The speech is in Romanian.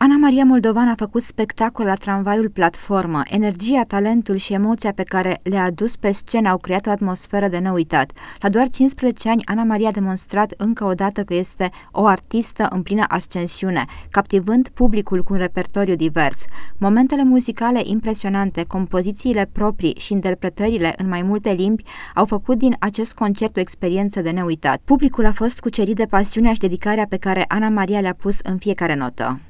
Ana Maria Moldovan a făcut spectacol la tramvaiul Platformă. Energia, talentul și emoția pe care le-a adus pe scenă au creat o atmosferă de neuitat. La doar 15 ani, Ana Maria a demonstrat încă o dată că este o artistă în plină ascensiune, captivând publicul cu un repertoriu divers. Momentele muzicale impresionante, compozițiile proprii și interpretările în mai multe limbi au făcut din acest concert o experiență de neuitat. Publicul a fost cucerit de pasiunea și dedicarea pe care Ana Maria le-a pus în fiecare notă.